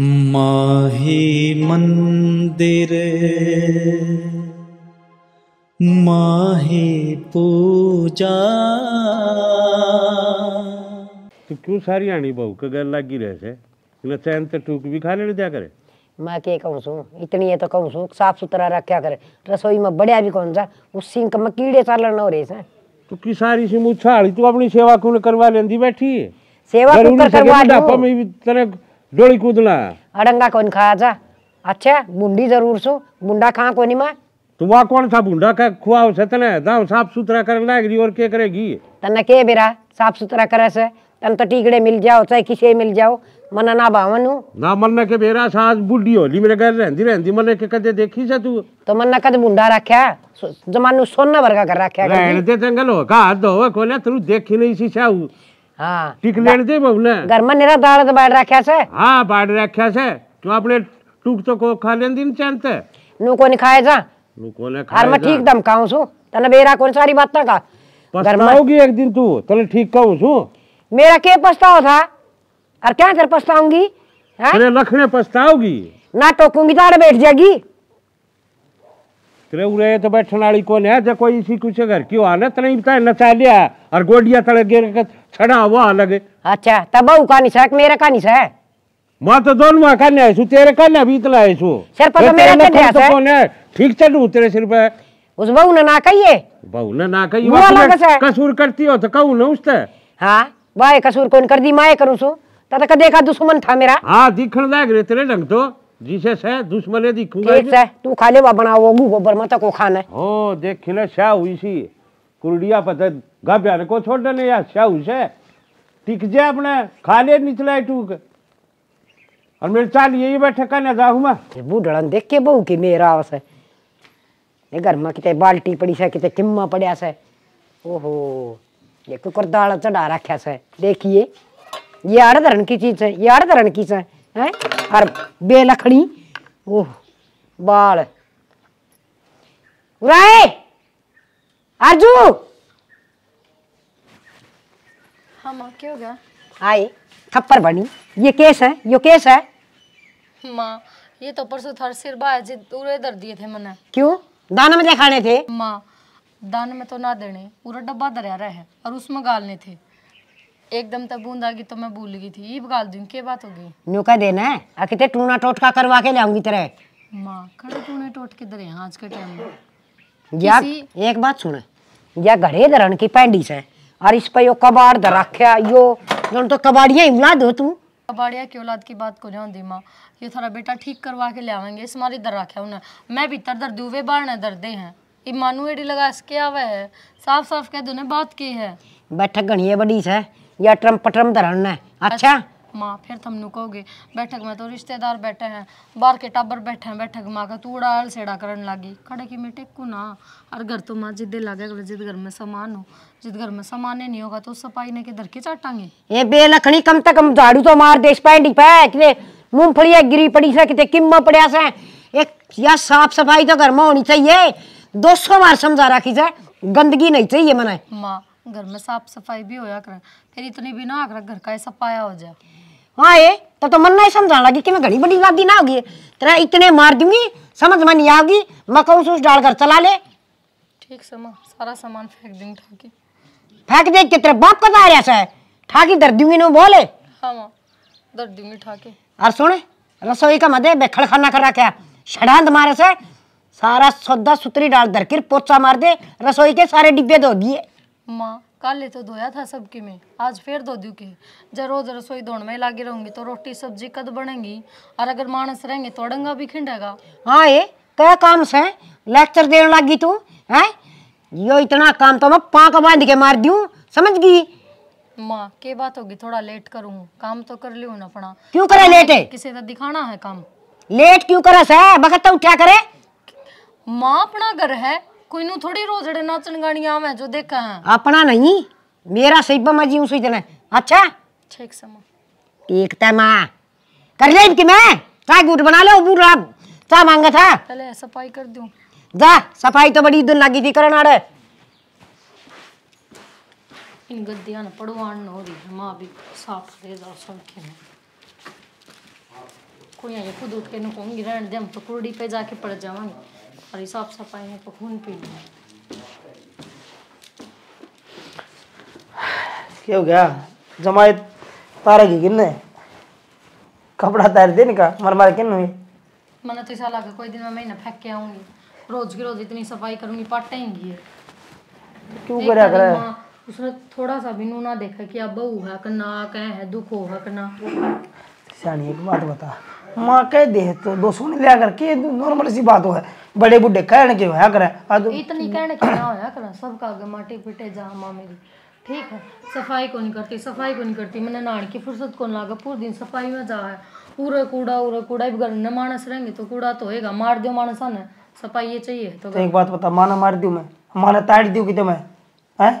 माही मंदिर माही पूजा तो क्यों सारी आनी बहू के गल लागी रहे से इन्हें चैन तो टूक भी खा लेने दिया करे मैं के कहूँ सू इतनी है तो कहूँ सू साफ सुथरा रखा करे रसोई में बढ़िया भी कौन सा उस सिंक में कीड़े सालन हो रहे से तो की सारी सी मुछाड़ी तू अपनी सेवा क्यों करवा लेंदी बैठी है सेवा क्यों करवा लूं डोली कूदना अड़ंगा कौन खाया अच्छा मुंडी जरूर सो मुंडा कहाँ कोनी माँ तो वहाँ कौन सा बूढ़ा का खुआ सतने दाम साफ सुथरा करन लागरी और के करेगी तने के बेरा साफ सुथरा करे से तन तो टीकड़े मिल जाओ चाहे किसे मिल जाओ मना ना भावन ना मरने के बेरा सास बूढ़ी होली मेरे घर रहती रहती मरने के कदे देखी से तू तो मरना कद बूढ़ा रखा जमानू सोना वर्गा कर रखा रहने दे जंगल हो का हाथ खोले तेरू देखी नहीं सी साहू ટીક લેણ દે બહુ ને ઘરમાં નેરા દાળ બાળ રાખ્યા છે હા બાળ રાખ્યા છે તો આપણે ટૂક તો કો ખા લેન દિન ચાંતે નું કોને ખાય જા નું કોને ખાય હાર માં ઠીક દમ ખાઉં છું તને બેરા કોણ સારી વાત ના કા પસ્તાવોગી એક दिन તું તને ઠીક કહું છું मेरा के पछताओ था और क्या कर पछताऊंगी तेरे लखने पछताओगी ना टोकूंगी तो बैठ जाएगी तेरे उड़े तो बैठने वाली कौन है जो कोई इसी कुछ घर क्यों आना तेरे बताया नचा लिया और गोडिया तड़े गिर छड़ा वो अलग अच्छा तब का निशाक मेरे का निशा है मां तो दोनों मां करने है सु तेरे करने बीतला है सु सर पर तो मेरे करने है तो कौन है ठीक चल उतरे सिर पे उस बहू ने ना कहिए बहू ने ना कहिए वो अलग से कसूर करती हो तो कहूं ना उससे हां वाए कसूर कौन कर दी माए करूं सो ता तक देखा दुश्मन था मेरा हां दिखण लाग रे तेरे ढंग तो जिसे से दुश्मने दिखूंगा ठीक से तू खा ले वा बनाओ गोबर मत को खाना ओ देख खिले शा हुई सी कुरडिया पता गाभ्या को छोड़ देने યા શાવ से टिक जाए अपने खाले निचला टूक और मेरे चाल यही बैठे कहने जाऊ मैं बूढ़न देख के बहू की मेरा आवस है घर में कितने बाल्टी पड़ी से कितने किम्मा पड़िया से ओहो ये को करदाल चढ़ा रखा से देखिए ये आड़ धरण की चीज है ये आड़ धरण की है हैं और बेलखड़ी ओह बाल उराए आजू हाँ माँ गया आए थप्पड़ बनी ये केस है यो केस है माँ ये तो परसों थर सिर बाजी उरे दर दिए थे मैंने क्यों दान में खाने थे माँ दान में तो ना देने पूरा डब्बा दरिया रहे और उसमें गालने थे एकदम तब बूंद आ गई तो मैं भूल गई थी ये गाल दूंगी क्या बात होगी न्यू का देना है अकिते टूना टोटका करवा के लाऊंगी तेरे माँ खड़े टूने टोट के दरे आज के टाइम में या एक बात सुन या घड़े दरन की पैंडी से और इस पर यो कबाड़ दराख्या यो जोन तो कबाड़िया इमलाद हो तू कबाड़िया की औलाद की बात को जान दी माँ ये थारा बेटा ठीक करवा के ले आवेंगे इस मारी दर रखे उन्हें मैं भीतर दर दुवे बार न दर दे हैं इमानू एडी लगा इसके आवे है साफ साफ कह दो बात की है बैठक घनी बड़ी है या ट्रम्प ट्रम्प धरना है अच्छा, अच्छा। माँ फिर तुम नु कहोगे बैठक में तो रिश्तेदार बैठे हैं बाहर के टाबर बैठे हैं बैठक माँ का तूड़ा अल सेड़ा करने लगी खड़े की मैं टेकू ना और घर तो माँ जिदे लागे अगले जिद घर में सामान हो जिद घर में सामान ही नहीं होगा तो सफाई ने किधर के चाटांगे ये बेलखनी कम से कम झाड़ू तो मार देश पाए नहीं पाए कि मूंगफलियाँ गिरी पड़ी से कितने किम पड़िया से एक या साफ सफाई तो घर में होनी चाहिए दो सौ बार समझा रखी जाए गंदगी नहीं चाहिए मना माँ घर में साफ सफाई भी होया कर फिर इतनी भी ना आकर घर का ऐसा पाया हो जाए हाँ ये तो तो मन नहीं समझा लगी कि मैं घड़ी बड़ी लादी ना होगी तेरा इतने मार दूंगी समझ में नहीं आओगी मकाऊ सूस डाल कर चला ले ठीक समा सारा सामान फेंक दूंगी ठाकी फेंक दे कि तेरे बाप का तार सा है ठाकी दर दूंगी ना बोले हाँ माँ दर दूंगी ठाकी और सुन रसोई का मदे बेखड़ खाना कर रखा षडांत मारे से सारा सौदा सुतरी डाल दर कर पोचा मार दे रसोई के सारे डिब्बे धो दिए माँ काले तो धोया था सबके में आज फिर धो दू के जब रोज रसोई धोने में लागे रहूंगी तो रोटी सब्जी कद बनेगी और अगर मानस रहेंगे तो अड़ंगा भी खिंडेगा हाँ ये क्या काम से लेक्चर देने लगी तू है यो इतना काम तो मैं पाक बांध के मार दू समझ गई माँ के बात होगी थोड़ा लेट करूँ काम तो कर लू ना अपना क्यों करे लेट है किसी का दिखाना है काम लेट क्यों करे सह बखत तो उठा करे माँ अपना घर है कोई नू थोड़ी रोजड़े नाचन गानिया में जो देखा है अपना नहीं मेरा सईबा मां जी उसी जने अच्छा ठीक समा ठीक ता मां कर ले इनकी मैं चाय गुड़ बना लो बूढ़ा चाय मांगा था चले सफाई कर दूं जा सफाई तो बड़ी दिन लगी थी करना रे इन गद्दियां ना पड़वान हो रही है मां भी साफ दे जाओ सुन के मैं कोई ये खुद उठ के न कोंगी रहने दे हम तो कुर्डी पे जाके पड़ जावांगे और ये साफ सफाई है खून पी लिया क्या हो गया जमाए तारे की किन्ने कपड़ा तैर देने का मर मर किन हुई मैंने तो ऐसा लगा कोई दिन मैं महीना फेंक के आऊंगी रोज की रोज इतनी सफाई करूंगी पटेंगी क्यों करा कर उसने थोड़ा सा भी नूना देखा कि अब बहू है कना कह है दुख हो है ना सानी एक बात बता माँ कह दे तो दो सौ नहीं लिया करके नॉर्मल सी बात हो है बड़े बुढ़े कहने के होया करे इतनी कहने के ना होया करे सबका आगे माटी पिटे जा माँ मेरी ठीक है सफाई को नहीं करती सफाई को नहीं करती मैंने नान की फुर्सत को लागे पूरे दिन सफाई में जा है पूरा कूड़ा उरा कूड़ा अगर न मानस रहेंगे तो कूड़ा तो होएगा मार दियो मानस ने सफाई ये चाहिए तो, तो एक बात बता माना मार दियो मैं माना ताड़ दियो कि तो है हैं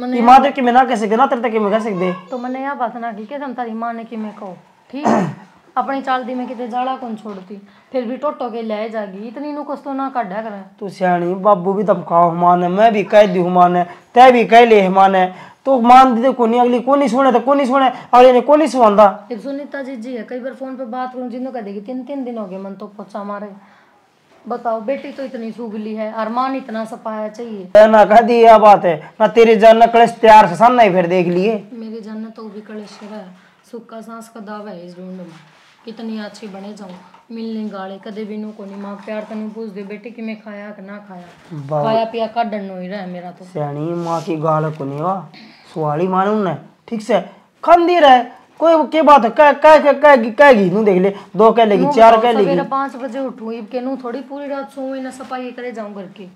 मने तो कि मैं ना कह सकते ना तेरे तक मैं कह सकते तो मैंने यह बात ना की के तुम तारी मां ने कि मैं कहो ठीक है अपनी चाल दी मैं कितने जाला कौन छोड़ती फिर भी टोटो के ले जागी इतनी नुकस तो ना काढ़ा कर तू सियाणी बाबू भी धमकाओ हमान है मैं भी कह दी हमान है तय भी कह ले हमान है तो मान दे कोनी अगली कोनी सुने तो कोनी सुने और इन्हें कोनी सुनदा एक सुनीता जी जी है कई बार फोन पे बात करूं जिंदो कह देगी तीन तीन दिन हो गए मन तो पहुंचा मारे बताओ बेटी तो इतनी सुगली है अरमान इतना सपाया चाहिए ना कह दी यह बात है ना तेरी जान ना कलश तैयार से सामने फिर देख लिए मेरी जान ना तो भी कलश है सूखा सांस का दावा है इस ढूंढ में कितनी अच्छी बने जाऊँ मिलने गाले कदे भी नू को नहीं माँ प्यार तनु पूछ दे बेटे कि मैं खाया कि ना खाया खाया पिया का डन हो ही रहा है मेरा तो सियानी माँ की गाल को नहीं हुआ सुहाड़ी मानू ने ठीक से खंदी रहे कोई के बात कह कह कह कह कह गी नू देख ले दो कह लेगी चार कह लेगी मेरा 5 बजे उठूं इब के नू थोड़ी पूरी रात सोऊं ना सफाई करे जाऊं घर की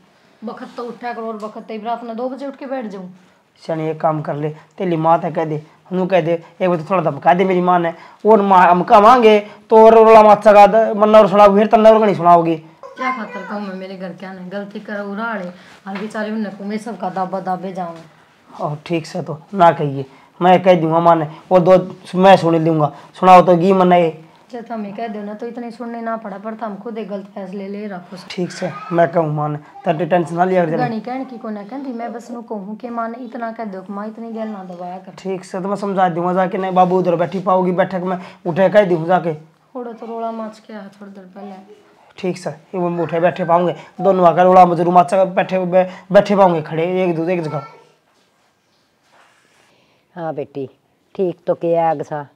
बखत तो उठा करो और बखत तो रात ना 2 बजे उठ के बैठ जाऊं सियानी एक काम कर ले तेरी माँ तो कह दे हम लोग कह दे एक बार तो थोड़ा धमका दे मेरी माँ ने और हमका मांगे तो और रोला माचा का मन्ना और सुनाओ फिर तन्ना और नहीं सुनाओगी क्या खातर कहूँ मैं मेरे घर क्या नहीं गलती करो उड़ाड़े और बेचारे में नकू में सबका दाबा दाबे जाऊँ हाँ, और ठीक से तो ना कहिए मैं कह दूंगा माँ ने दो मैं सुन लूंगा सुनाओ तो गी मनाए जब हमें कह दो ना तो इतने सुनने ना पड़ा पर तो हम खुद एक गलत फैसले ले रखो ठीक से मैं कहूँ मान तेरे टेंशन ना लिया कर गणी कहन की कोना कहंदी मैं बस नु कहूँ कि मान इतना कह दो मां इतनी गल ना दबाया कर ठीक से तो मैं समझा दूंगा जाके नहीं बाबू उधर बैठी पाओगी बैठक में उठे कह दूं जाके थोड़ा तो रोला माच के आ थोड़ी देर पहले ठीक सर ये वो उठे बैठे पाऊंगे दोनों आकर उड़ा मजरू माचा बैठे बैठे पाऊंगे खड़े एक दूसरे एक जगह हाँ बेटी ठीक तो किया अगसा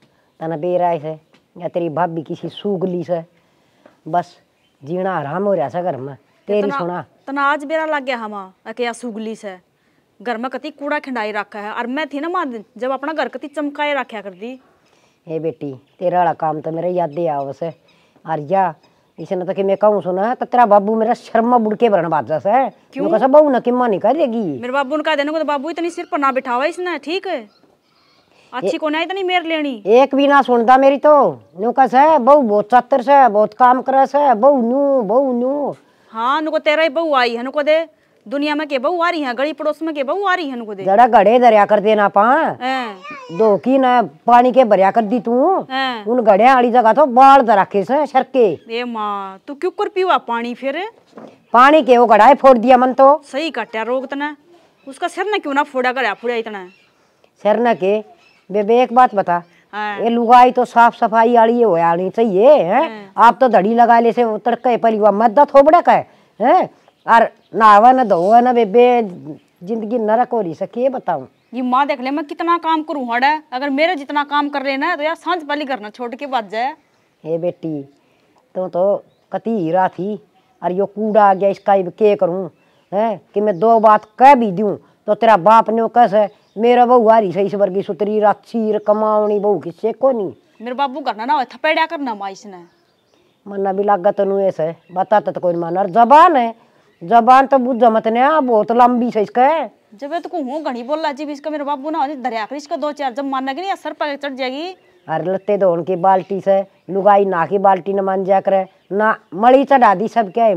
तना बेरा इसे या तेरी भाभी किसी सूख ली से बस जीना आराम हो रहा सा घर में तेरी सुना तनाज आज बेरा लग गया हम क्या सूगली से घर में कति कूड़ा खिंडाई रखा है और मैं थी ना माँ जब अपना घर कति चमकाए रखा कर दी ए बेटी तेरा वाला काम तो मेरा याद ही आवे से और या इसने तो कि मैं कहूं सुना है तो तेरा बाबू मेरा शर्मा बुड़के भरण बाजा से क्यों कसा बहू ना किम्मा नहीं करेगी मेरे बाबू ने कहा देने को तो बाबू इतनी सिर पर ना बिठावा इसने ठीक है अच्छी को तो नहीं इतनी मेर लेनी एक भी ना सुनता मेरी तो न्यू कस है बहु बहुत चतर से बहुत काम करे से बहु न्यू बहु न्यू हाँ नुको तेरा ही बहु आई है नुको दे दुनिया में के बहु आ रही है गली पड़ोस में के बहु आ रही है नुको दे जरा गड़े दरिया कर देना पा दो की ना पानी के भरिया कर दी तू उन गड़े आड़ी जगह तो बाढ़ दराखे से सरके ए मां तू क्यों कर पीवा पानी फिर पानी के वो गड़ाए फोड़ दिया मन तो सही कट्या रोग तना उसका सिर ना क्यों ना फोड़ा गड़ा फोड़ा इतना सिर ना के बेबे एक बात बता हाँ। ये लुगाई तो साफ सफाई आड़ी हो आनी चाहिए हैं हाँ। आप तो धड़ी लगा ले से तड़के पली हुआ मत थोबड़े का है और नहावा ना धोवा ना बेबे जिंदगी नरक हो रही सकी ये बताऊं ये माँ देख ले मैं कितना काम करूँ हड़ा अगर मेरे जितना काम कर लेना है तो यार सांझ पली करना छोड़ के बाद जाए हे बेटी तो तो कति हीरा थी और यो कूड़ा आ गया इसका के करूँ है कि मैं दो बात कह भी दूँ तो तेरा बाप ने कस है मेरा बहु हारी सही सबर की सुतरी राक्षीर कमावनी बहु किससे को नहीं मेरे बाबू करना ना थपेड़ा करना माइस ने मन्ना भी लागत तो ऐसे बता तो कोई मानर जबान है जबान तो बुझ मत ने बहुत लंबी से इसका है जब तो हूँ घड़ी बोला जी इसका मेरे बाबू ना दरिया कर इसका दो चार जब मानना कि नहीं सर पर चढ़ जाएगी अरे लत्ते धोन की बाल्टी से लुगाई ना की बाल्टी न मान जा करे ना मड़ी चढ़ा दी सब क्या है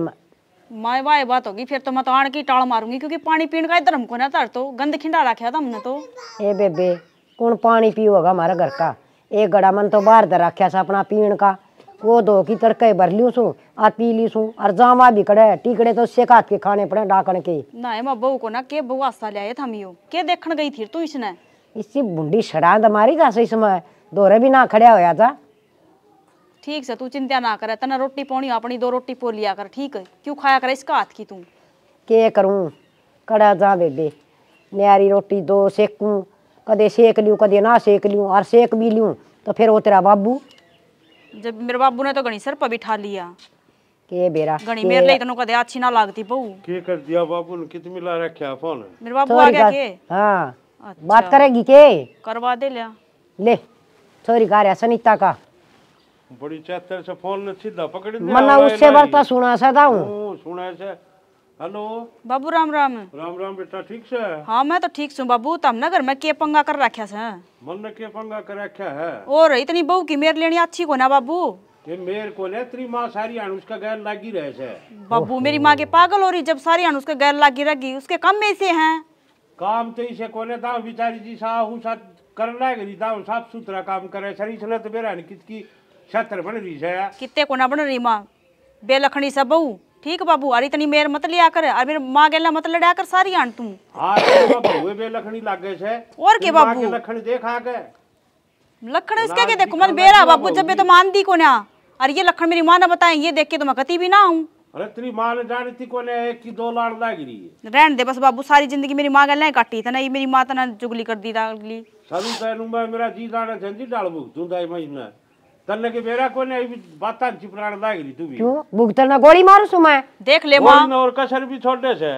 माए वाए बात होगी फिर तो मैं तो आड़ की टाड़ मारूंगी क्योंकि पानी पीने का इधर हमको ना तर तो गंद खिंडा रखा था हमने तो ए बेबे कौन पानी पियोगा हमारा घर का एक गड़ा मन तो बाहर दे रखा सा अपना पीण का वो दो की तड़के भर लियो सू और पी ली सू और जावा भी कड़े टीकड़े तो सेक हाथ के खाने पड़े डाकन के ना मैं बहू को ना के बहू आस्था लिया था मियो के देखण गई थी तू इसने इसी बुंडी छड़ा हमारी था सही समय दोरे भी ना खड़ा होया था ठीक से तू चिंता ना करे तना रोटी पौनी अपनी दो रोटी पो लिया कर ठीक है क्यों खाया कर इसका हाथ की तू के करू कड़ा जा बेबे न्यारी रोटी दो सेकू कदे सेक लियो कदे ना सेक लियो और सेक भी लियो तो फिर वो तेरा बाबू जब मेरे बाबू ने तो गणी सर पर बिठा लिया के बेरा गणी मेरे लिए तनु कदे अच्छी ना लागती बहू के कर दिया बाबू ने कित मिला रखा फोन मेरे बाबू आ गया के हां बात अच्छा। करेगी के करवा दे ले ले सॉरी कार सनीता का बड़ी चेतर से फोन ने सीधा पकड़ दिया मना उससे वार्ता सुना से दाऊ सुना से हेलो बाबू राम राम राम राम बेटा ठीक से हां मैं तो ठीक हूं बाबू तुम नगर में के पंगा कर रखा से मन ने के पंगा कर रखा है और इतनी बहू की मेर लेनी अच्छी को ना बाबू ये मेर को ले तेरी मां सारी आन उसका गैर लागी रहे से बाबू मेरी मां के पागल हो रही जब सारी आन उसके गैर लागी रगी उसके काम में से हैं काम तो इसे कोले था बिचारी जी साहू साथ करना है दाव साफ सुथरा काम करे सरी चले तो बेरा ने किसकी छत्र बन रही है कितने कोना बन रही माँ बेलखनी सब बहू ठीक बाबू अरे इतनी मेर मत लिया कर अरे मेरे माँ गेला मत लड़ा कर सारी आन तू हाँ तो बाबू बेलखनी लागे से और के बाबू लखन देखा के लखन इसके के देखो मन बेरा बाबू जब मैं तो मान दी को ना अरे ये लखन मेरी माँ ने बताए ये देख के तो मैं कति भी ना हूँ अरे तेरी माँ ने जानी थी कोने एक की दो लाड़ लाग रही है रहन दे बस बाबू सारी जिंदगी मेरी माँ गल काटी था ना ये मेरी माँ तना जुगली कर दी था अगली सभी कहूंगा मेरा जी दाना झंझी डाल भुगतूंगा महीना तन्ने के તને કે બેરા કોને એવી चिपराण ચીપરાણ લાગેલી तू भी क्यों भुगतल ना गोली मारो सु मैं देख ले मां और कसर भी छोड़ दे से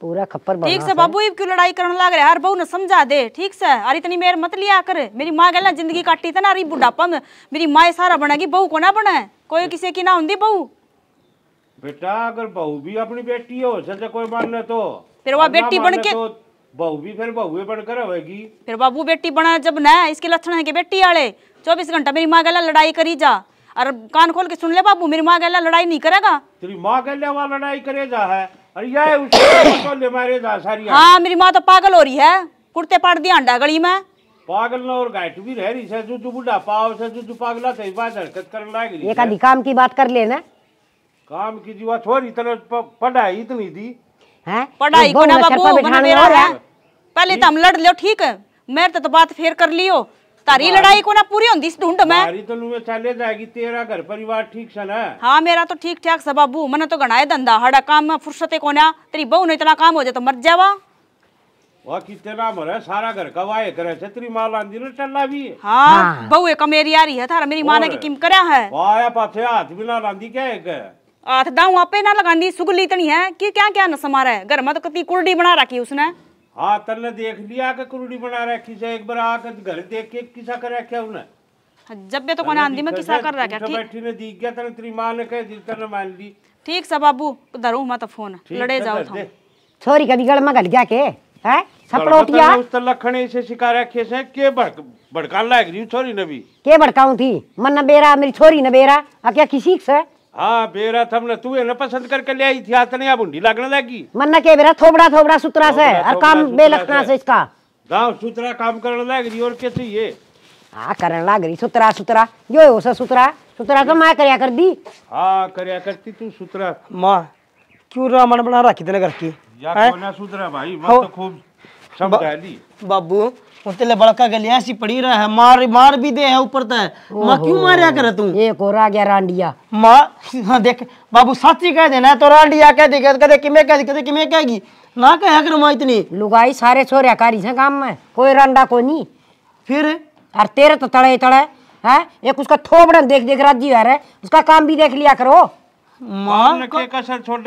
पूरा खप्पर बना ठीक से बाबू इब क्यों लड़ाई करने लाग रहे हर बहू ने समझा दे ठीक से अरे इतनी मेर मत लिया कर मेरी मां गला जिंदगी काटी इतना अरे बुढ़ापा में मेरी मां सारा बनेगी बहू को ना बने कोई किसी की ना होंगी बहू बेटा अगर बहू भी अपनी बेटी हो सच कोई मान ले तो फिर वो बेटी बनके बहू भी फिर बहुए बनकर होगी फिर बाबू बेटी बना जब न इसके लक्षण है कि बेटी आड़े चौबीस घंटा मेरी माँ गला लड़ाई करी जा और कान खोल के सुन ले बाबू मेरी माँ गला लड़ाई नहीं करेगा तेरी माँ गले वाला लड़ाई करे जा है अरे यह उसको मारे जा सारी हाँ मेरी माँ तो पागल हो रही है कुर्ते पाट दिया अंडा गली में पागल ना और गाइट भी रह रही है जो जो बुढ़ा पाव से जो जो पागला थे बात हरकत कर लाग रही एक आधी काम की बात कर लेना काम की जीवा थोड़ी तरह पढ़ाई इतनी दी तो पढ़ाई को ना बाबू पहले तो हम लड़ लियो ठीक है मेरे तो, तो बात फिर कर लियो तारी लड़ाई को ना पूरी होंगी इस ढूंढ में तारी तो लुए चले जाएगी तेरा घर परिवार ठीक सा ना हां मेरा तो ठीक ठाक सा बाबू मैंने तो गणाए धंधा हड़ा काम में फुर्सते ना तेरी बहू ने इतना काम हो जाए तो मर जावा वह कितना मरे सारा घर कवाए करे छतरी माल आंदी ने टल्ला भी है हां हाँ। बहू एक मेरी आ रही है थारा मेरी मां ने की किम करया है वाया पाछे हाथ बिना लांदी क्या है हाथ दाऊ आपे ना लगा सुगली तनी है कि क्या क्या नसम आ है घर में कती कुरडी बना रखी उसने हाँ तन्ने देख लिया कि कुरडी बना रखी से एक बार आकर घर देख के किसा कर रखा उन्हें जब बे तो कोने आंधी में किसा कर रखा ठीक बैठी ने दिख गया तने तेरी मां ने कह दी तने मान ली ठीक सा बाबू धरो मत फोन लड़े जाओ तुम छोरी कदी गल में गल गया के है सपड़ोटिया उस तो लखने से शिकार रखे से के भड़क भड़कान लाग रही छोरी ने भी के भड़काऊं थी मन न बेरा मेरी छोरी न बेरा अब क्या किसी से हाँ बेरा थमने तू है ना पसंद करके ले आई थी आज नहीं बुंडी लगने लगी मन के बेरा थोबड़ा थोबड़ा सुतरा से और काम बेलखना से इसका गांव सुतरा काम करने लग रही और कैसे ये हाँ करने लग रही सुतरा सुतरा यो हो सा सुतरा सुतरा तो माँ करिया कर दी हाँ करिया करती तू सुतरा माँ क्यों रहा मन बना रखी तेने घर की या सुतरा भाई मैं तो खूब समझा ली बाबू होते तो बड़का गलिया ऐसी पड़ी रहा है मार मार भी दे है ऊपर तो माँ क्यों मारिया करे तू एक और आ गया रांडिया माँ हाँ देख बाबू साची कह देना तो रांडिया कह दे कदे किमें कह दी कदे किमें कहेगी ना कह कर माँ इतनी लुगाई सारे छोरिया कारी से काम में कोई रांडा को नहीं फिर और तेरे तो तड़े तड़े है एक उसका थोबड़न देख देख राजी आ रहा है उसका काम भी देख लिया करो मां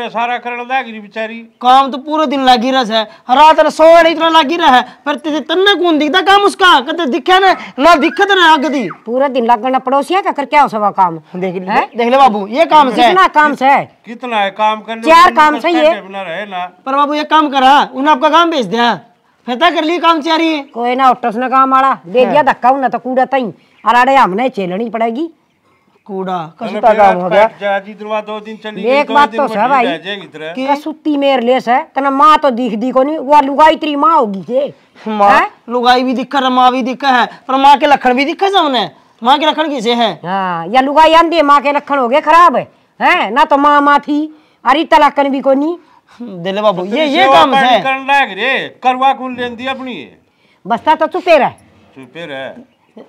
सारा करण बेचारी काम तो पूरा दिन लागी रस है रात रे इतना लागी रहा है पर तन्ने कौन दिखता काम उसका कते दिखे ना ना दिखत ना आग दी पूरा दिन लागना पड़ोसिया का कर क्या हो सवा काम देख ले देख ले बाबू ये काम से कितना काम से कितना है काम करने चार काम से ये पर बाबू ये काम करा उन आपका काम भेज दिया फैता कर ली काम चारी कोई ना ऑटस ना काम आड़ा दे दिया धक्का उन्हें तो कूड़ा तई अरे हमने चेलनी पड़ेगी कूड़ा कसुता काम हो गया दो दिन चली एक बात तो है भाई मेर लेस है माँ तो दिख दी वो लुगाई तेरी होगी के लुगाई भी भी है पर के लक्षण भी के किसे है हाँ, या लुगाई के हो गए खराब है हैं ना तो माँ माँ थी अरे तलाकन भी कोनी देले बाबू तो ये ये काम है करवा कौन लेन अपनी बस्ता तो चुपे रह चुपे रह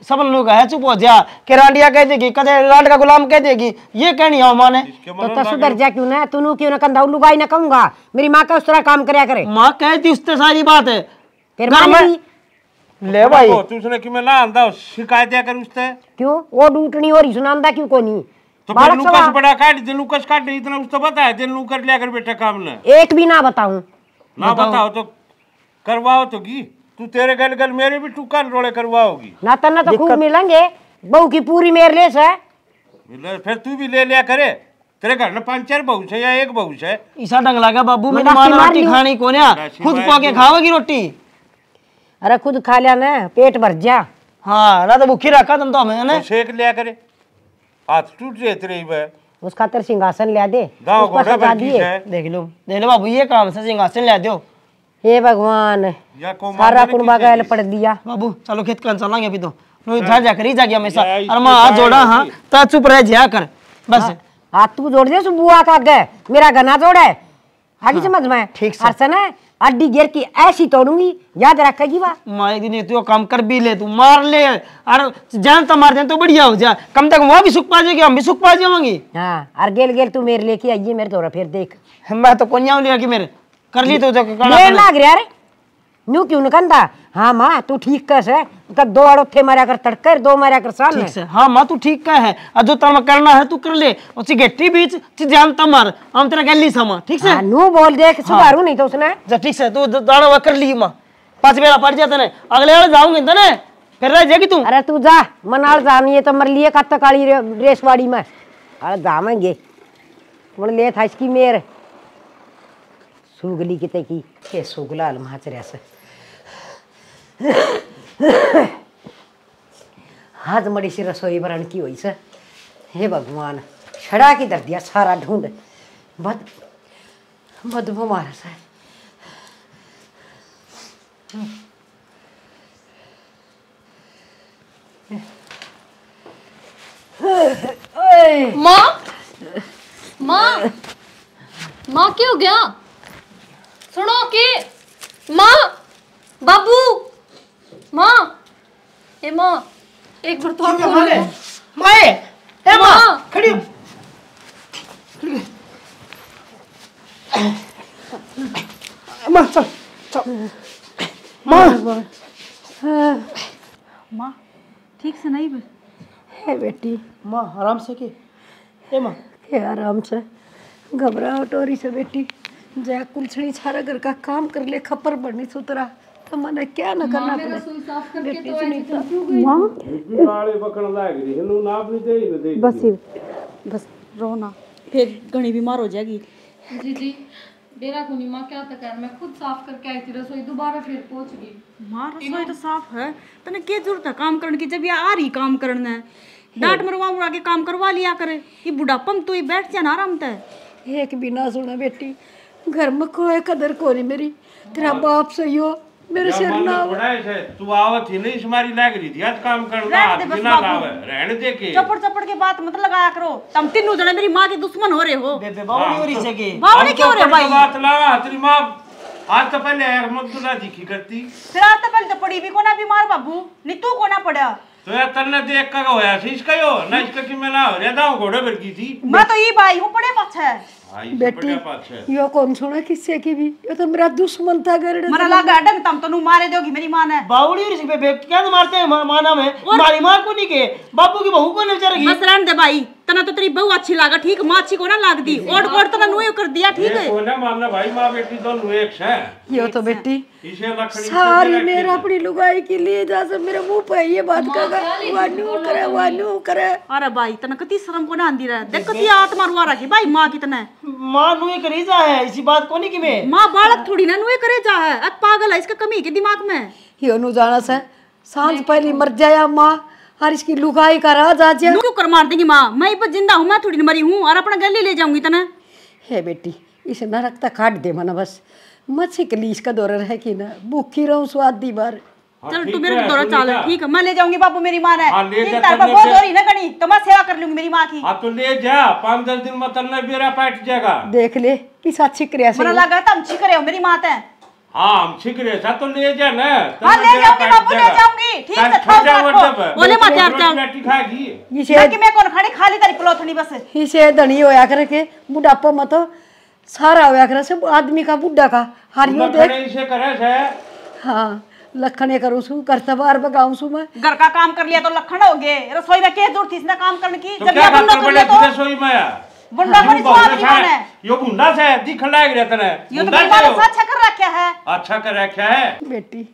सब लोग है चुप हो जा के रांडिया कह देगी कदे रांड का गुलाम कह देगी ये कहनी हो माने मतलब तो, तो सुधर जा क्यों ना तू क्यों ना कंधा लुगाई ना कहूंगा मेरी माँ का उस तरह काम करया करे माँ कहती उससे सारी बात है फिर मैं ले तो भाई तू सुने कि मैं ना आंदा शिकायत या कर उससे क्यों वो डूटनी और सुनांदा क्यों कोई नहीं तो फिर लूकस बड़ा काट दे लूकस काट दे इतना उससे बता है दिन लूकर लेकर कर बेटा काम ना एक भी ना बताऊं ना बताओ तो करवाओ तो की तू तेरे गल गल मेरे भी टुकान रोले करवाओगी नाता तो- ना तो खूब मिलेंगे बहू की पूरी मेरे लेस है फिर तू भी ले लिया करे तेरे घर में पांच चार बहू है या एक बहू है ईसा डंग लगा बाबू मैं मार रोटी खानी कोने खुद पाके खाओगी रोटी अरे खुद खा लिया ना पेट भर जा हां ना तो भूखी रखा तुम तो हमें ना तो शेक लिया करे हाथ टूट रहे तेरे भाई उस खातर सिंहासन ले दे गाँव घोड़ा देख लो देख लो बाबू ये काम से सिंहासन ले दियो हे भगवान सारा कुनबा गल पड़ दिया बाबू चलो खेत कल चलांगे अभी तो रोहित जा जा कर ही जा गया हमेशा और मां हाथ जोड़ा हां ता चुप रह जा कर बस हाँ, हाथ तू जोड़ दे बुआ का आगे मेरा गना जोड़ है आगे समझ हाँ, में ठीक से हरसन है अड्डी गिर की ऐसी तोड़ूंगी याद रखेगी वाह मां एक दिन तो काम कर भी ले तू मार ले और जान तो मार दे तो बढ़िया हो जा कम तक वो भी सुख पा जाएगी हम भी सुख पा जाएंगे हां और गेल गेल तू मेरे लेके आइए मेरे तोरा फिर देख मैं तो कोनिया ले मेरे कर ली तो मेरे लाग रहा न्यू क्यों न कंदा हाँ माँ तू ठीक कस से तक दो थे मारा कर तड़कर दो मारा कर साल ठीक है हाँ माँ तू ठीक का है जो तम करना है तू कर ले और गेटी बीच जान तमर हम तेरा गली समा ठीक से हाँ, न्यू बोल दे सुधारू हाँ। नहीं तो उसने जा ठीक से तू दाड़ा कर ली माँ पांच बेरा पड़ जाते ने अगले वाले जाऊंगे तो फिर रह जाएगी तू अरे तू जा मनाल जानी है तो मर लिए कत्ता काली रेसवाड़ी में अरे जामेंगे ले था इसकी मेरे सुगली कितें की हे सुगला हालमाच रे आस हाथ मड़ी सी रसोई बरन की हुई से हे भगवान छड़ा की दर दिया सारा ढूंढ बद बदबू मार से माँ माँ माँ क्यों गया सुनो कि माँ बाबू माँ ए माँ एक बार तो माँ माँ ए माँ खड़ी हो खड़ी माँ चल चल माँ माँ ठीक से नहीं है बेटी माँ आराम से के ए माँ के आराम से घबराहट हो रही से बेटी जया कुलछणी छारा घर का काम कर ले खपर बढ़नी सुतरा तो मैंने क्या ना करना पड़े बेटी तो सुनी मां काले पकड़ लाग रही हेलो नाप नहीं दे ना दे बस बस रोना फिर घणी बीमार हो जाएगी जी जी डेरा को नहीं माँ क्या तक तो है मैं खुद साफ करके आई थी रसोई दोबारा फिर पहुंच गई माँ रसोई तो साफ है तने क्या जरूरत है काम करने की जब ये आ रही काम करना है डांट मरवा मरवा के काम करवा लिया करे ये बुढ़ापम तो ये बैठ जाना आराम ते एक बिना सुना बेटी घर में कोई कदर को नहीं मेरी तेरा बाप सही हो मेरे सिर ना तू आवत ही नहीं तुम्हारी लग रही थी आज काम कर करना बिना लावे रहने दे के चपड़ चपड़ के बात मत लगाया करो तुम तीनों जने मेरी मां के दुश्मन हो रहे हो बे बे बावड़ी हो रही से के बावड़ी क्यों हो रहे भाई बात लावा तेरी मां आज तो पहले अहमदुल्ला जी की करती फिर आज तो पहले तो पड़ी भी कोना बीमार बाबू नहीं तू कोना पड़ा तो यार तन्ने देख का होया सी इसका यो ना इसका की मेला हो रहा था घोड़े पर की थी मैं तो ई भाई हूं पड़े पाछे बेटी यो कौन सुना કિસ્સે की भी यो तो मेरा दुश्मन था गरड़े मरा लगा अडंग तम तनु तो मारे दोगी मेरी मां ने बावड़ी रे बे क्या तो मारते हैं मां नाम है मारी मां को नहीं के बाबू की बहू को नहीं बेचारेगी बस रहने दे भाई तना तो तेरी बहू अच्छी लागा ठीक मां अच्छी को ना लाग दी ओड ओड तना नुए कर दिया ठीक है कोना मामला भाई मां बेटी दो तो नुए एक है यो तो बेटी सारी मेरा अपनी लुगाई के लिए जा जैसे मेरे मुंह पे ये बात का वानू करे वानू करे अरे भाई तना कती शर्म को ना आंदी रे देख कती आत्मा रुआ रखी भाई मां कितने माँ नुए जा है इसी बात को नहीं कि मैं माँ बालक थोड़ी ना नुए करे जा है अब पागल है इसका कमी के दिमाग में ही अनु जाना से सांझ पहली मर जाया माँ और इसकी लुगाई का राज आ जाए क्यों कर मार देगी माँ मैं पर जिंदा हूँ मैं थोड़ी ना मरी हूँ और अपना गली ले जाऊंगी तना तो है बेटी इसे ना रखता काट दे मना बस मछली इसका दौर है कि ना भूखी रहूँ स्वाद दी बार हाँ, चल तू मेरे दौरा चाल ठीक है मैं ले जाऊंगी बाबू मेरी माँ ने बहुत हाँ, हो रही ना कड़ी तो मैं सेवा कर लूंगी मेरी माँ की हाँ, तो ले जा पाँच दस दिन में तन्ना बेरा बैठ जाएगा देख ले किस अच्छी क्रिया से लगा तुम हम रहे हो मेरी माँ है हम सा तो ले जा ना हां ले जाऊंगी बाबू ले जाऊंगी ठीक है बोले खाएगी ये से कि मैं कौन खाने खाली पलोथनी बस ये से होया करे के बुढ़ापा मत सारा होया करे से आदमी का बुढ़ा का तो देख करे से हां लखन ये करूँ सू घर सवार बगाऊँ सू मैं घर का काम कर लिया तो लखन हो गए रसोई में के जरूरत थी इसने काम करने की जब क्या काम कर लिया तू रसोई में बुंडा बड़ी स्वाद की बने यो बुंडा से दिखन लायक रहता है यो तो बिल्कुल अच्छा कर रखा है अच्छा कर रखा है बेटी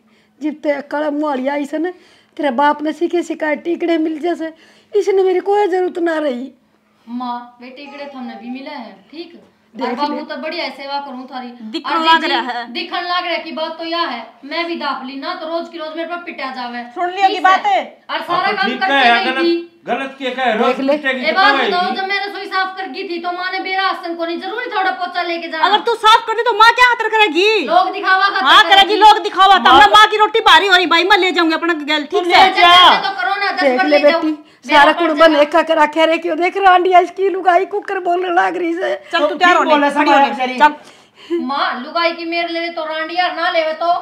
जब ते अकल कल मोलिया इसने तेरे बाप ने सीखे सिखाए टिकड़े मिल जैसे इसने मेरी कोई जरूरत ना रही मां बेटी टिकड़े थमने तो भी मिले हैं ठीक बाबू तो बढ़िया सेवा करूं थारी दिखन लग रहा है दिखन लग रहा की बात तो यह है मैं भी दाखली ना तो रोज की रोज मेरे पर पिटा जावे सुन लिया की बात है और सारा काम करके गई गलत के कह रोज पिटेगी तो बात तो जब मैं रसोई साफ कर गई थी तो माँ ने मेरा आसन को नहीं जरूरी थोड़ा पोछा लेके जाना अगर तू साफ कर दे तो माँ क्या खतर करेगी लोग दिखावा खतर हां करेगी लोग दिखावा तब माँ की रोटी भारी हो रही भाई मैं ले जाऊंगी अपना गैल ठीक है तो करो ना 10 पर ले जाऊंगी सारा कुड़बन एक करा कह रहे क्यों देख रहा अंडिया इसकी लुगाई कुकर बोलने लाग रही से चल तू तैयार होने खड़ी होने चल मां लुगाई की मेरे लिए तो रांडिया ना लेवे तो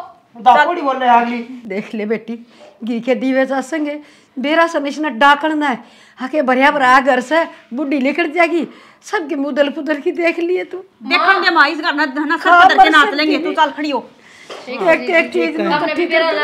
दापोड़ी बोलने आगली देख ले बेटी घी के दीवे ससंगे बेरा समेशना डाकणना है हके बढ़िया भरा घर से बुड्ढी लेकर जाएगी सबके मुदल पुदल की देख लिए तू देखन दे माइस करना धना सर के नाच लेंगे तू चल खड़ी हो ठीक ठीक तो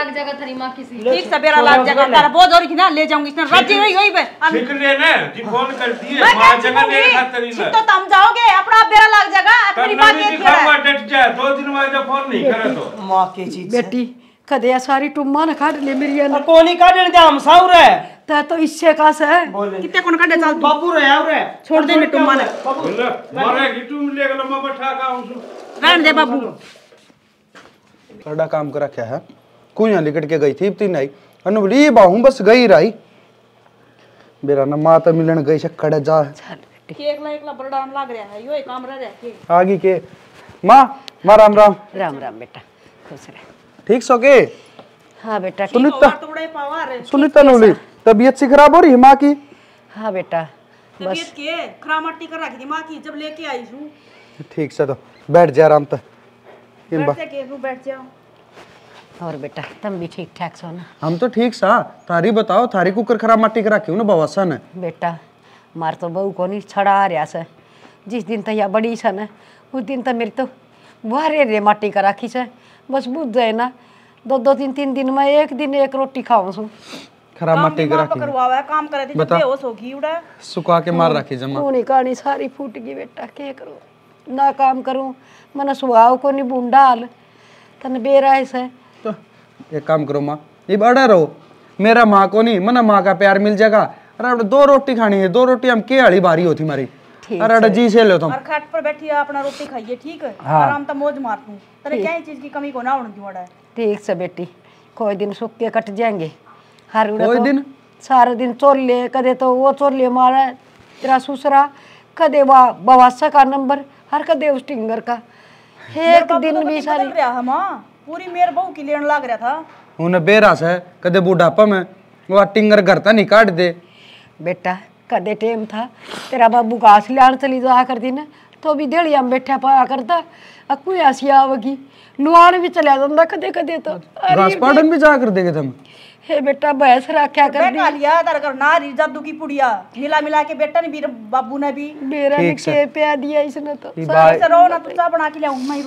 तो। बेटी कदे सारी टुम्मा ने काट ले मेरी ना कोनी काट दे हम साउर है ता तो इससे का से कितने कोन काटे चल बाबू रे आव रे छोड़ दे ने टुम्मा बाबू मरे की टुम गलो मैं बैठा का हूं रहन दे बाबू करड़ा काम कर रखा है कुया लिकट के गई थी तीन आई अनु बोली बाहू बस गई राई मेरा ना माता मिलन गई छ कड़े जा एकला एकला बरडान लाग रहा है यो एक काम रह रहा आगे के मां मां राम राम राम राम बेटा खुश रह ठीक सो के हां बेटा सुनीता सुनीता नौली तबीयत सी खराब हो रही है माँ की हां बेटा बस के खराब मट्टी कर रखी थी मां की जब लेके आई हूं ठीक से तो बैठ जा आराम तक तो। और बेटा तुम भी ठीक ठाक सो ना हम तो ठीक सा थारी बताओ थारी कुकर खराब माटी करा क्यों ना बवासा सन बेटा मार तो बहू को नहीं छड़ा आ रहा से जिस दिन तो यह बड़ी सन उस दिन तो मेरी तो बारे रे माटी का राखी से बस बुझ जाए ना दो दो तीन तीन दिन में एक दिन एक रोटी खाऊं सु खराब माटी का राखी करवावा काम करे थी बेहोश हो गई उड़ा सुखा के मार राखी जमा कोनी कहानी सारी फूट गई बेटा के करूं ना काम करूं मन सुहाव को नहीं बूंदा हाल तन बेरा ऐसा तो एक काम करो माँ ये बड़ा रहो मेरा माँ को नहीं मन माँ का प्यार मिल जाएगा अरे दो रोटी खानी है दो रोटी हम के हड़ी भारी होती मारी अरे जी से लो तो। तुम और खाट पर बैठी अपना रोटी खाइए ठीक है हाँ। आराम तो मौज मार दूं तेरे क्या चीज की कमी को ना होने दूं है ठीक से बेटी कोई दिन सुख के कट जाएंगे हर कोई तो दिन सारे दिन चोर ले कदे तो वो चोर ले मारा तेरा सुसरा कदे वा बवासा का नंबर हर का देव स्टिंगर का एक दिन तो भी सारी पूरी मेर बहू की लेन लाग रहा था उन्हें बेरास है कदे बुढ़ापा में वो टिंगर घर था नहीं काट दे बेटा कदे टेम था तेरा बाबू घास लियान चली जा कर ना तो भी देड़िया में बैठा पाया करता अकू ऐसी आवगी लुआन भी चला जाता कदे कदे तो घास भी जा कर देगे तुम हे बेटा बहस रखा कर बेटा लिया तर दर करना जादू की पुड़िया मिला मिला के बेटा ने मेरे बाबू ने भी मेरा ने के प्या दिया इसने तो सर रो ना तू चाय बना के लाऊं मैं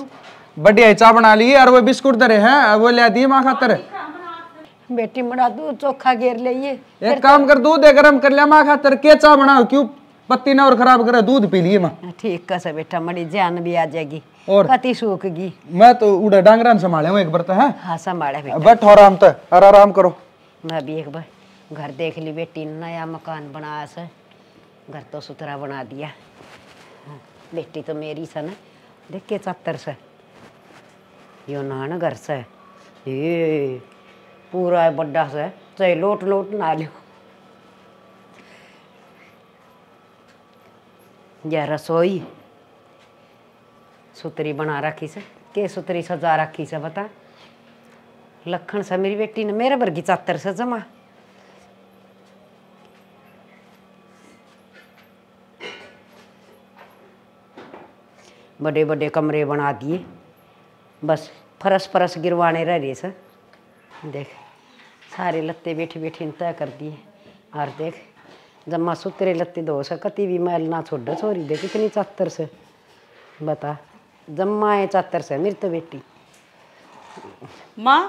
बढ़िया चाय बना ली और वो बिस्कुट धरे हैं वो ले दी मां खातर बेटी बना दूध चोखा घेर लिए एक काम तो- कर दूध गरम कर ले मां खातर के चाय बनाओ क्यों पत्ती ना और खराब करे दूध पी लिए मां हाँ, ठीक का सा बेटा मरी जान भी आ जाएगी और पति सूखगी मैं तो उड़ा डांगरान संभाले हूं एक बार तो है हाँ संभाले बैठो आराम तो आराम करो मैं भी एक बार घर देख ली बेटी ने नया मकान बनाया से घर तो सुथरा बना दिया हाँ, बेटी तो मेरी सन देखे चातर से यो ना घर से ये पूरा बड़ा से तो चाहे लोट लोट ना लो या रसोई सुतरी बना रखी से के सुतरी सजा रखी से बता लखन सा मेरी बेटी ने मेरे वर्गी चातर से जमा बड़े बड़े कमरे बना दिए बस फरस फरस गिरवाने रह रहे सर देख सारे लत्ते बैठे बैठे तय कर दिए और देख जम्मा सुतरे लत्ते दो सर कति भी मैल ना छोड़ छोरी दे कितनी चातर से बता जम्मा है चातर से मेरी तो बेटी माँ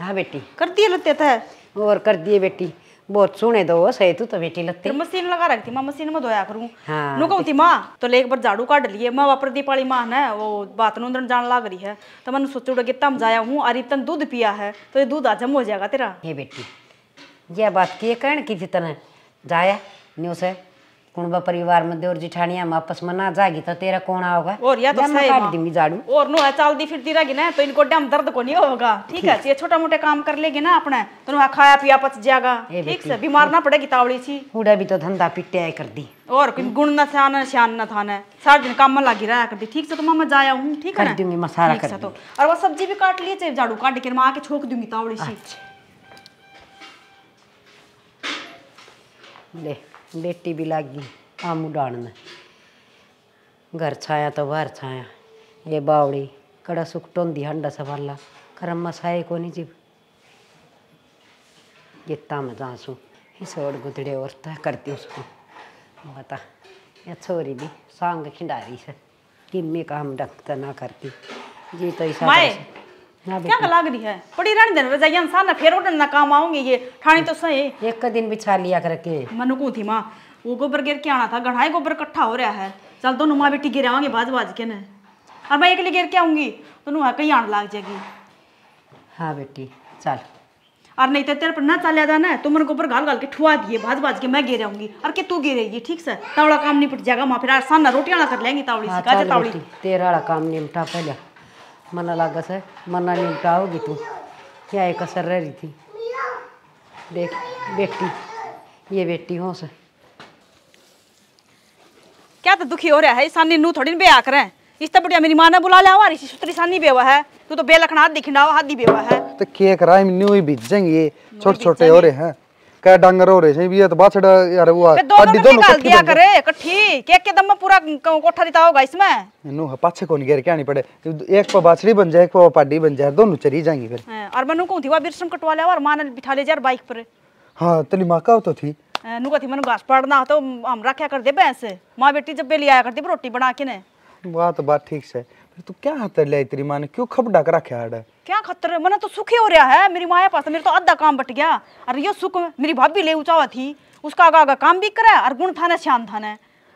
हाँ बेटी कर दिए लत्ते था तो। और कर दिए बेटी बहुत सोने दो सही तू तो बेटी लगती मशीन लगा रखती माँ मशीन में धोया करूँ हाँ, नु कहती माँ तो ले एक बार झाड़ू काट लिए माँ वापर दी पाली माँ ना वो बात नु अंदर जान लग रही है तो मैंने सोचू गित्ता में जाया हूँ और इतन दूध पिया है तो ये दूध हजम हो जाएगा तेरा ये बेटी ये बात की कहन की जितना जाया न्यूज है कुणबा परिवार में देवर जिठानिया में आपस में ना जागी तो तेरा कौन आओगा और या तो सही काट दी मी झाड़ू और नो है चलदी फिरती रहेगी ना तो इनको डम दर्द को नहीं होगा ठीक है तो ये छोटा मोटे काम कर लेगी ना अपने तो वहां खाया पिया पच जाएगा ठीक से बीमार ना पड़ेगी तावड़ी सी हुडा भी तो धंधा पिटे आए कर दी और गुण ना सियान सियान न थाने सारा दिन काम में ही रहा कभी ठीक से तो मामा जाया हूं ठीक है ना दूंगी मैं सारा कर तो और वो सब्जी भी काट लिए चाहे झाड़ू काट के मां के छोक दूंगी तावड़ी सी अच्छा. ले बेटी भी लागी आम उड़ान में घर छाया तो बाहर छाया ये बावड़ी कड़ा सुख ढोंदी हंडा संभाला करम मसाए को नहीं जीव गीता में जासू इस और गुदड़े और करती उसको माता ये छोरी भी सांग खिंडारी से किम्मी काम डकता तो ना करती जी तो ऐसा हाँ क्या लाग रही है पड़ी रहने देन रजाई इंसान ना फिर उठन ना काम आऊंगी ये ठाणी तो सही एक दिन बिछा लिया करके मनु को थी मां वो गोबर गिर के आना था गढ़ाई गोबर इकट्ठा हो रहा है चल दोनों माँ बेटी गिरावांगे बाज बाज के ने और मैं एकली गिर के आऊंगी तो नुहा कहीं आन लाग जाएगी हां बेटी चल और नहीं तो तेरे पर ना चल जाना है मन गोबर घाल घाल के ठुआ दिए बाज बाज के मैं गिर आऊंगी और के तू गिरेगी ठीक से तावड़ा काम निपट जाएगा मां फिर आसान ना रोटियां कर लेंगे तावड़ी से काजे हाँ, तावड़ी तेरा वाला काम निपटा पहले मन लाग से मना निपटाओगी तू क्या एक असर रह रही थी देख बेटी ये बेटी हो से क्या तो दुखी हो रहा है सानी नू थोड़ी बे आकर हैं इस तो बढ़िया मेरी माँ ने बुला लिया हमारी सुतरी सानी बेवा है तू तो बेलखना दिखना हाथ बेवा है तो के कराए न्यू ही बीजेंगे छोटे छोटे हो रहे हैं क्या डांगर हो रहे सही भी तो बाछड़ा यार वो हड्डी दोनों निकाल दिया करे इकट्ठी के के दम में पूरा कोठा देता होगा इसमें नु पाछे कोन गेर के आनी पड़े एक पर बाछड़ी बन जाए एक पर पाडी बन जाए दोनों चली जाएंगी फिर और मनु को थी वा बिरसम कटवा ले और मान बिठा ले यार बाइक पर हां तली मां का तो थी नु का थी मनु घास पाड़ना तो हम रखा कर दे भैंस मां बेटी जब बेली आया करती रोटी बना के ने वाह तो बात ठीक से तो क्या खतर ले तेरी माँ ने क्यों खबडा कर रखा है क्या खतर मैंने तो सुखी हो रहा है मेरी माया पास मेरे तो आधा काम बट गया अरे यो सुख मेरी भाभी ले हुआ थी उसका आगा आगा काम भी करा और गुण थाना श्याम थाना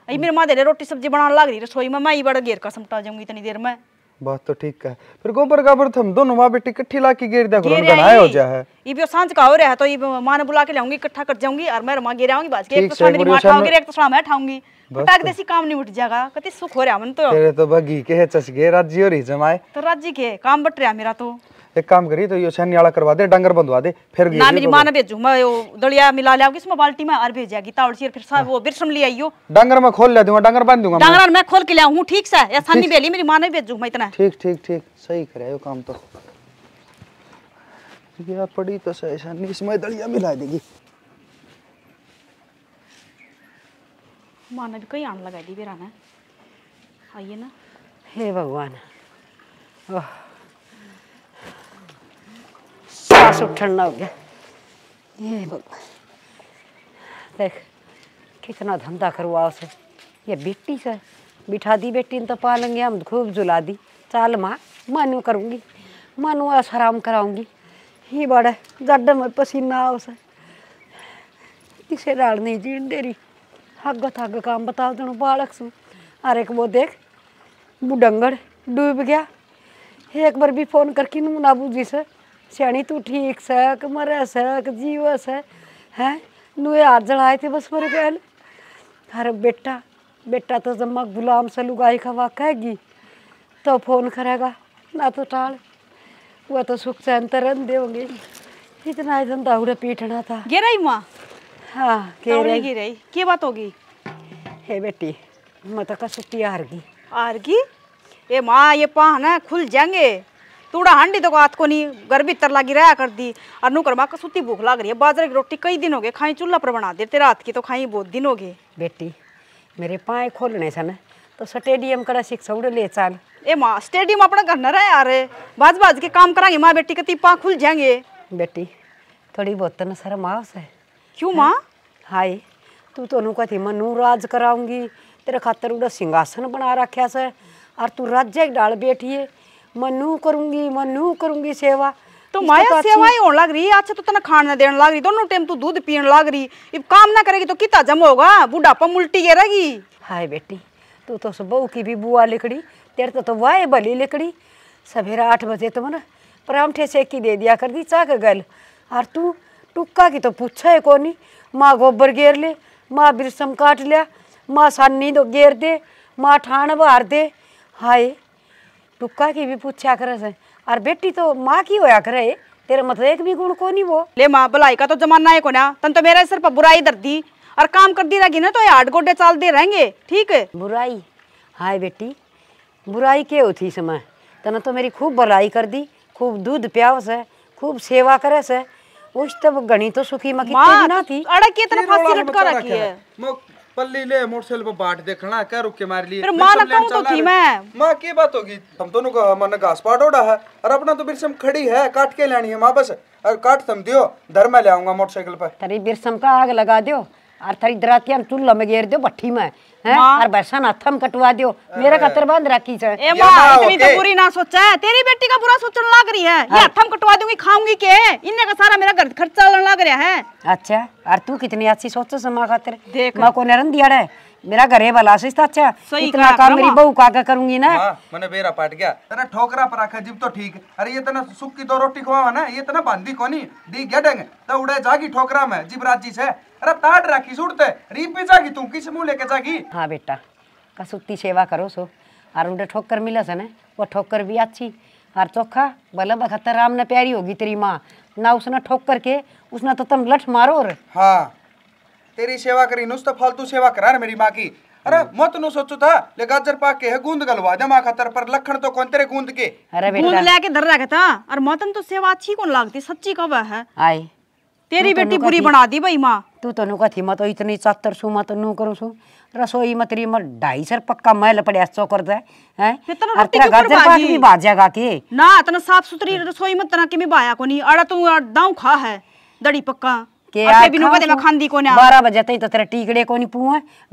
अरे मेरे माँ दे रोटी सब्जी बनाने लग रही रसोई में मैं ही बड़ा गेर का समटा जाऊंगी इतनी देर में बात तो ठीक है फिर गोबर गाबर तो हम दोनों वहां बेटी इकट्ठी ला के गेर दिया करो बनाए हो जाए ये भी सांझ का हो रहा है तो ये मां ने बुला के लाऊंगी इकट्ठा कर जाऊंगी और मैं मां रमा आऊंगी बस एक तो स्वामी मेरी माँ ठाऊंगी एक तो स्वामी मैं ठाऊंगी पटाक तो। देसी काम नहीं उठ जाएगा कति सुख हो रहा मन तो तेरे तो बगी के चस गए राज्य और ही जमाए तो राज्य के काम बट रहा मेरा तो एक काम करी तो ये न्याड़ा करवा दे डंगर बंधवा दे फिर ना मेरी माँ ने भेजू मैं दलिया मिला लिया इसमें बाल्टी में और भेजा गीता और फिर साहब वो बिरसम ले आइयो डंगर मैं खोल ले दूंगा डंगर बांध दूंगा डंगर मैं खोल के ले आऊँ ठीक सा ऐसा नहीं बेली मेरी माँ ने भेजू मैं इतना ठीक ठीक ठीक सही करे काम तो गया पड़ी तो ऐसा नहीं इसमें दलिया मिला देगी माना भी कई आन लगा दी बेरा ना आइए ना हे भगवान वाह सब हो गया ये देख कितना धंधा करवा उसे ये बेटी से बिठा दी बेटी ने तो पालेंगे हम खूब जुला दी चाल माँ मानू करूँगी मानू आराम कराऊंगी ही बड़ा गड्ढे में पसीना उसे किसे राड़ नहीं जीन दे रही हग थग काम बता दू बालक सू एक वो देख बुडंगड़ डूब गया एक बार भी फोन करके नाबू जी से सियाणी तू ठीक सक मरे सक जीव सक हैं नुए हाथ जड़ाए थे बस मेरे कहल अरे बेटा बेटा तो जम्मा गुलाम से लुगाई खवा कहेगी तो फोन करेगा ना तो टाल वह तो सुख से अंतरन देंगे इतना इधर दाऊड़े पीटना था गिर रही माँ हाँ गिर रही गिर रही क्या बात होगी हे बेटी मत का सुट्टी आरगी आरगी ए माँ ये पान है खुल जाएंगे तूड़ा हंडी देखो हाथ को नहीं गर्मी लागी रहा कर दी और नू का सुती भूख लग रही है बाजरे की रोटी कई दिन हो गए खाई चूल्हा पर बना दे तेरा हाथ की तो खाई बहुत दिन हो गए बेटी मेरे पाए खोलने सन तो स्टेडियम करा सीख सौड़े ले चाल ए माँ स्टेडियम अपना घर न रहे रहे बाज बाज के काम करा माँ बेटी के पाँ खुल जाएंगे बेटी थोड़ी बहुत तो ना सर माँ है क्यों माँ हाय तू तो नू कहती मैं नू राज कराऊंगी तेरे खातर उड़ा सिंहासन बना रखा सर और तू राज्य डाल बैठी है मनु करूंगी मनु करूंगी सेवा तो माया तो सेवा ही होने लग रही अच्छा तो तना खाना देने लग रही दोनों टाइम तू दूध पीने लग रही अब काम ना करेगी तो कितना जम होगा बुढ़ापा उल्टी गिरेगी हाय बेटी तू तो बहू की भी बुआ लिखड़ी तेरे तो, तो वाह भली लिखड़ी सवेरा आठ बजे तो मना परामठे सेकी दे दिया कर दी चाक गल और तू टुक्का की तो पूछा है कोनी माँ गोबर घेर ले माँ बिरसम काट लिया माँ सानी दो तो घेर दे माँ ठाण बार दे हाय टुक्का की भी पूछा करे से और बेटी तो माँ की होया करे तेरे मतलब एक भी गुण को नहीं वो ले माँ भलाई का तो जमाना है को ना तन तो मेरा सिर पर बुराई दर दी और काम कर दी रहेगी ना तो आठ गोडे चाल दे रहेंगे ठीक है बुराई हाय बेटी बुराई के होती समय तन तो मेरी खूब भलाई कर दी खूब दूध प्याव से खूब सेवा करे से उस तब गणी तो सुखी मकी ना थी अड़क के तने फांसी लटका रखी है पल्ली ले मोटरसाइकिल पर बाट देखना क्या रुके मार लिए फिर मां तो थी मैं मां की बात होगी हम दोनों का मन घास पाट ओड़ा है और अपना तो बिरसम खड़ी है काट के लेनी है मां बस और काट तुम तो दियो धर में ले आऊंगा मोटरसाइकिल पर तेरी बिरसम का आग लगा दियो और थारी दराती हम घेर दो भट्ठी में हैं और हथम कटवा दियो मेरा कतर बंद रखी ए मां तो बुरी ना सोचा है तेरी बेटी का बुरा सोचन लग रही है ये हाँ। कटवा दूंगी खाऊंगी के का सारा मेरा घर खर्चा लग रहा है अच्छा और तू कितनी अच्छी सोचो समा खातिर मां को नरन दिया मेरा घरे वाला से था अच्छा इतना काम मेरी बहू का आगे करूंगी ना मैंने बेरा पाट गया तेरा ठोकरा पर रखा जीव तो ठीक अरे ये तना सुख की दो रोटी खुआ ना ये तना बांधी कोनी दी गया तो उड़े जागी ठोकरा में जीवराज जी से अरे ताट राखी सुड़ते रीपी जागी तू किस मुंह लेके जागी हाँ बेटा कसुत्ती सेवा करो सो और उड़े ठोकर मिला से ना वो ठोकर भी अच्छी और चोखा बल बखतर राम ने प्यारी होगी तेरी माँ ना उसने ठोक करके उसने तो तुम लठ मारो हाँ तेरी सेवा करी नुस्ता फालतू सेवा करा मेरी माँ की अरे हम्म। मत नु सोचो था ले गाजर के है गूंद गलवा दे मां खतर पर लखन तो कौन तेरे गूंद के अरे बेटा गूंद लेके धर रखा था और मतन तो सेवा अच्छी कौन लगती सच्ची कब है आए तेरी बेटी पूरी बना दी भाई माँ तू तो नुका थी मैं तो इतनी चातर सु मत तो नु करू सु रसोई में तेरी मैं ढाई सर पक्का मैल पड़े सो कर दे हैं और तेरा गाजर पाक भी भाजेगा के ना तना साफ सुथरी रसोई में तना के में भाया कोनी अड़ा तू दाऊ खा है दड़ी पक्का के कोने 12 बजे तई तो तेरे टीकड़े कोनी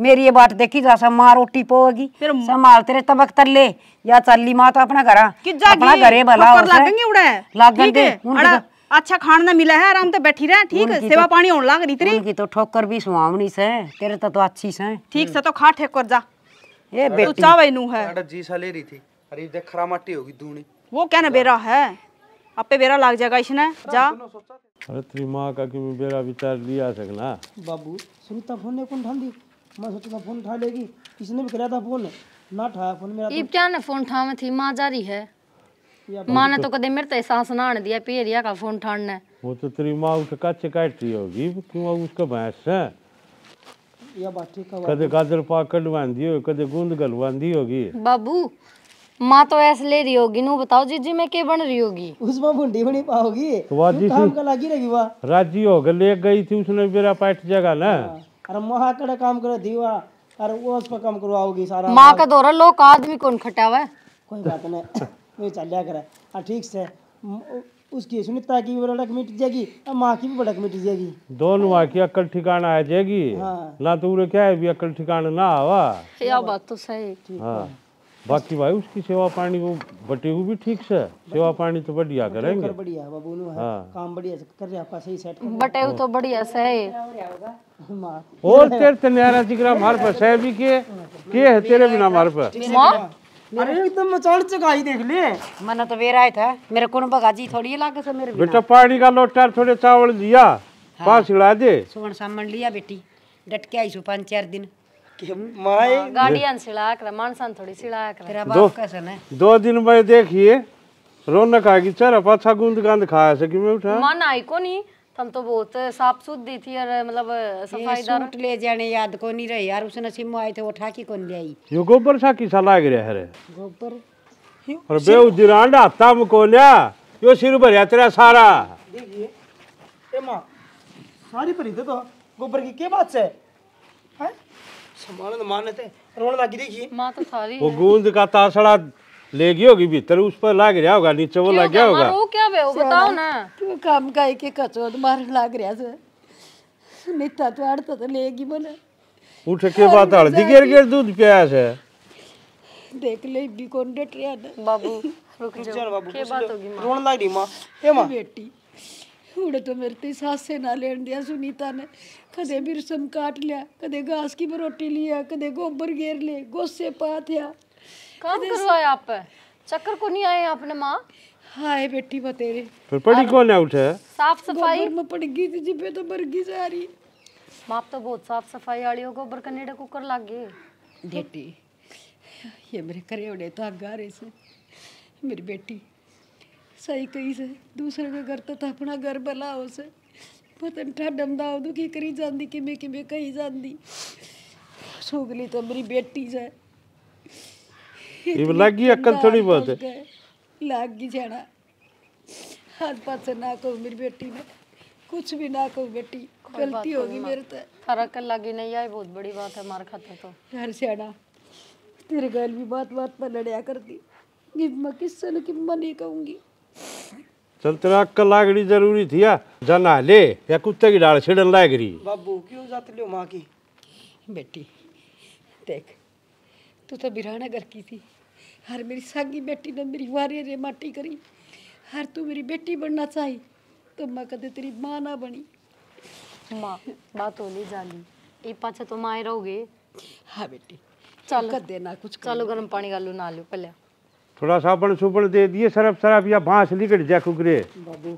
मेरी ये बात देखी जा तो रोटी पोगी तेरे तबक तले या तो अपना अपना घरे भला लागेंगे उड़े लागेंगे अच्छा मिला है आराम से बैठी रहे ठीक सेवा तो- पानी होने लाग रही तेरी तो ठोकर भी सुहावनी से तेरे तो तो अच्छी से ठीक से तो खा ठेकर जा बेटी तू चावे नु है अरे जी सा ले रही थी अरे देख खरा होगी दूनी वो कहना बेरा है अपे बेरा लाग जाएगा इसने जा अरे तेरी माँ का कि मेरा विचार लिया सकना बाबू सुनता तो फोन ने कौन ठान दी मैं सोचता फोन उठा लेगी किसने भी कराया था फोन ना उठाया फोन मेरा इब तो। क्या ने फोन उठा थी माँ जा रही है माँ ने तो, तो कदे मेरे तो सांस ना आने दिया पियरिया का फोन उठाने वो तो तेरी माँ उसे का काटती होगी क्यों उसका भैंस है या बात ठीक है कदे गाजर हो कदे गूंद गलवांदी होगी बाबू माँ तो ऐसे ले रही होगी नू बताओ जी जी मैं के बन रही होगी उसमें बुंडी बनी पाओगी तो जी काम का लगी रही हुआ राजी हो गए ले गई थी उसने मेरा पैठ जगह ना हाँ। अरे माँ कड़े काम करो दीवा अरे वो उस पर काम करवाओगी सारा माँ का दौरा लोग आदमी कौन खटा हुआ कोई बात नहीं मैं चल जाया करे हाँ ठीक से उसकी सुनीता की भी बड़क मिट जाएगी और माँ की भी बड़क मिट जाएगी दोनों माँ की अक्ल ठिकाना आ जाएगी हाँ। ना तो क्या है भी अक्ल ठिकाना ना आवा क्या बात तो सही ठीक हाँ। है बाकी भाई उसकी सेवा पानी वो बटेगू भी ठीक से सेवा पानी तो बढ़िया करेंगे बढ़िया है हाँ। काम बढ़िया कर रहे आपका सही सेट बटेगू तो बढ़िया से है और तेरे तन्यारा जिगरा मार पर सह भी के के है तेरे बिना मार पर अरे एकदम चढ़ चुका ही देख ले मैंने तो वेरा आया था मेरे को बगाजी थोड़ी लागे से मेरे बेटा पानी का लोटा थोड़े चावल लिया हाँ। पास हिला दे सुवन सामान लिया बेटी डटके आई सो पांच चार दिन हाँ, गार्डियन सिलाकर थोड़ी दो, दो दिन भाई देखिए रौनक आगी चल पाछा अच्छा गूंद गांद खाया से उठा मन आई को नहीं हम तो बहुत साफ सुथरी थी और मतलब सफाईदार सूट ले जाने याद को नहीं रहे यार उसने सिम आए थे उठा की कौन ले यो गोबर सा की सा लाग रे हरे गोबर और बे उदिरांड में को कोन्या यो सिर भर या तेरा सारा देखिए ए मां सारी भरी तो गोबर की के बात से है संभालो माने थे रोण लगी देखिए मां तो सारी वो गूंद का तार सड़ा ले गई होगी भीतर उस पर लाग रहा होगा नीचे वो लग गया होगा वो क्या बे बताओ ना क्यों काम का एक एक कचो मार लाग रहा से नीता तो अड़ तो लेगी बोले उठ के बात हल्दी गिर गिर दूध पिया है देख ले भी कौन डट रहा बाबू रुक जाओ बाबू के बात होगी रोण लग रही मां ए मां बेटी ਹੁਣ ਤੋਂ ਮੇਰੇ ਤੇ ਸਾਸੇ ਨਾ ਲੈਣ ਦਿਆ ਸੁਨੀਤਾ ਨੇ ਕਦੇ ਵੀ ਰਸਮ ਕਾਟ ਲਿਆ ਕਦੇ ਘਾਸ ਕੀ ਬਰੋਟੀ ਲਿਆ ਕਦੇ ਗੋਬਰ घेर ले गोसे पा थिया काम करवाया आप चक्कर को नहीं आए आपने माँ हाय बेटी बतेरे फिर पड़ी कौन है उठे साफ सफाई में पड़ गई थी जिपे तो भर गई सारी माँ तो बहुत साफ सफाई वाली हो गोबर कनेडा कुकर लाग गए बेटी ये मेरे करे उड़े तो आगा रहे से मेरी बेटी सही कही से दूसरे का घर था अपना घर भला हो से पतन हो तो दुखी करी जाती कि मैं कही जाती सोगली तो मेरी बेटी से लागी अक्कल थोड़ी बहुत जाना हाथ पास ना कहो मेरी बेटी ने कुछ भी ना कहो बेटी गलती होगी मेरे तो नहीं आई बहुत बड़ी बात है मार खाते तो घर तेरे भी बात बात पर कि मैं किससे न कि मैं नहीं कहूँगी संतरा का लागड़ी जरूरी थी या ले या कुत्ते की डाल छिड़न लागड़ी बाबू क्यों जाते लियो माँ की बेटी देख तू तो बिराना घर की थी हर मेरी सागी बेटी ने मेरी वारे रे माटी करी हर तू मेरी बेटी बनना चाहिए तो मैं कदे तेरी माँ ना बनी माँ माँ तो नहीं ये पाछा तो माए रहोगे हाँ बेटी चल कर देना कुछ चलो गर्म पानी गालू ना लो पहले थोड़ा साबुन सुबन दे दिए सरफ सरफ या बाँस लिकट जा कुकरे